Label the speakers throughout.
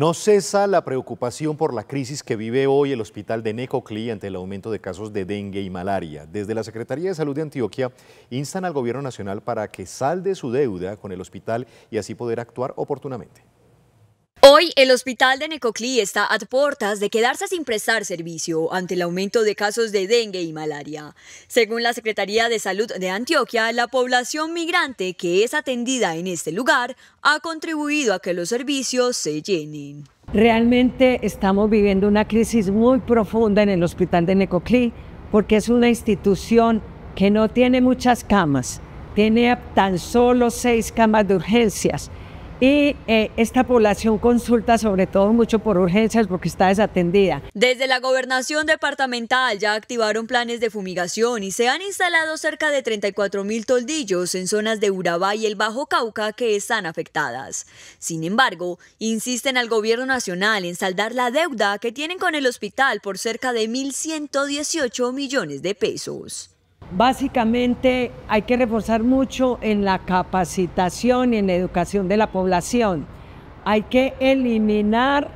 Speaker 1: No cesa la preocupación por la crisis que vive hoy el hospital de Necoclí ante el aumento de casos de dengue y malaria. Desde la Secretaría de Salud de Antioquia instan al Gobierno Nacional para que salde su deuda con el hospital y así poder actuar oportunamente
Speaker 2: el hospital de Necoclí está a puertas de quedarse sin prestar servicio ante el aumento de casos de dengue y malaria. Según la Secretaría de Salud de Antioquia, la población migrante que es atendida en este lugar ha contribuido a que los servicios se llenen.
Speaker 3: Realmente estamos viviendo una crisis muy profunda en el hospital de Necoclí porque es una institución que no tiene muchas camas, tiene tan solo seis camas de urgencias y eh, esta población consulta sobre todo mucho por urgencias porque está desatendida.
Speaker 2: Desde la gobernación departamental ya activaron planes de fumigación y se han instalado cerca de 34 mil toldillos en zonas de Urabá y el Bajo Cauca que están afectadas. Sin embargo, insisten al gobierno nacional en saldar la deuda que tienen con el hospital por cerca de 1.118 millones de pesos.
Speaker 3: Básicamente hay que reforzar mucho en la capacitación y en la educación de la población. Hay que eliminar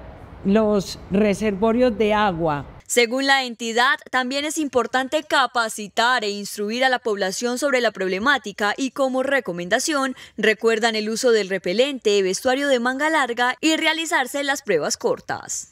Speaker 3: los reservorios de agua, según la entidad,
Speaker 2: también es importante capacitar e instruir a la población sobre la problemática y como recomendación recuerdan el uso del repelente, vestuario de manga larga y realizarse las pruebas cortas.